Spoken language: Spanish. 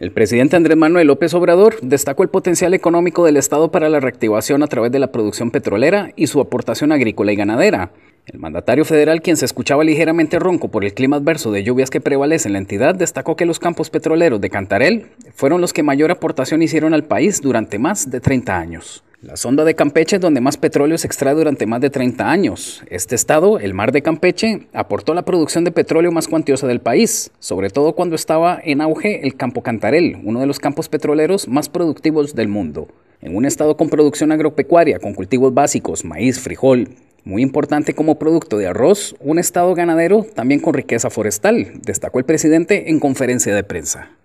El presidente Andrés Manuel López Obrador destacó el potencial económico del Estado para la reactivación a través de la producción petrolera y su aportación agrícola y ganadera. El mandatario federal, quien se escuchaba ligeramente ronco por el clima adverso de lluvias que prevalece en la entidad, destacó que los campos petroleros de Cantarell fueron los que mayor aportación hicieron al país durante más de 30 años. La sonda de Campeche es donde más petróleo se extrae durante más de 30 años. Este estado, el mar de Campeche, aportó la producción de petróleo más cuantiosa del país, sobre todo cuando estaba en auge el campo Cantarel, uno de los campos petroleros más productivos del mundo. En un estado con producción agropecuaria, con cultivos básicos, maíz, frijol, muy importante como producto de arroz, un estado ganadero también con riqueza forestal, destacó el presidente en conferencia de prensa.